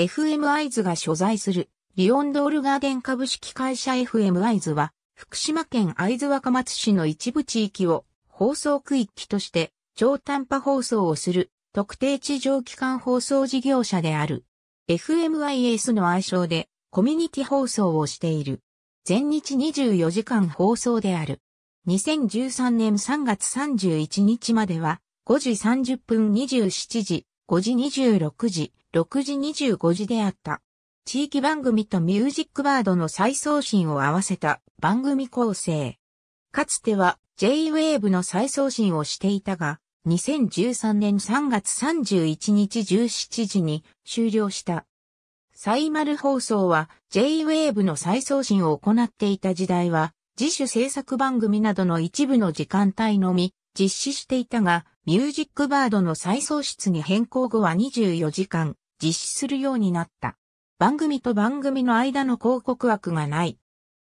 FM アイズが所在するリオンドールガーデン株式会社 FM アイズは福島県藍津若松市の一部地域を放送区域として超短波放送をする特定地上機関放送事業者である。FMIS の愛称でコミュニティ放送をしている。全日24時間放送である。2013年3月31日までは5時30分27時、5時26時、6時25時であった。地域番組とミュージックバードの再送信を合わせた番組構成。かつては J-Wave の再送信をしていたが、2013年3月31日17時に終了した。サイマル放送は J-Wave の再送信を行っていた時代は、自主制作番組などの一部の時間帯のみ実施していたが、ミュージックバードの再送出に変更後は24時間実施するようになった。番組と番組の間の広告枠がない。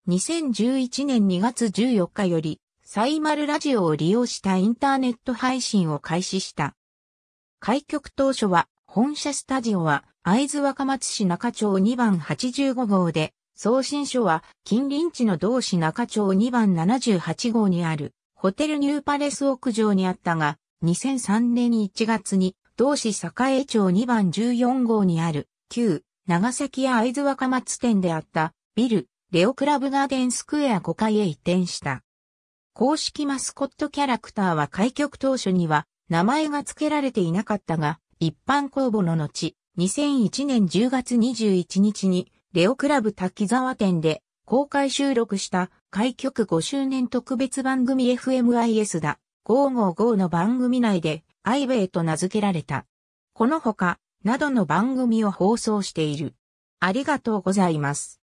2011年2月14日より、サイマルラジオを利用したインターネット配信を開始した。開局当初は、本社スタジオは、会津若松市中町2番85号で、送信所は近隣地の同市中町2番78号にあるホテルニューパレス屋上にあったが、2003年1月に同市栄町2番14号にある、旧、長崎や会津若松店であった、ビル、レオクラブガーデンスクエア5階へ移転した。公式マスコットキャラクターは開局当初には名前が付けられていなかったが、一般公募の後、2001年10月21日にレオクラブ滝沢店で公開収録した開局5周年特別番組 FMIS だ555の番組内でアイウェイと名付けられた。このほか、などの番組を放送している。ありがとうございます。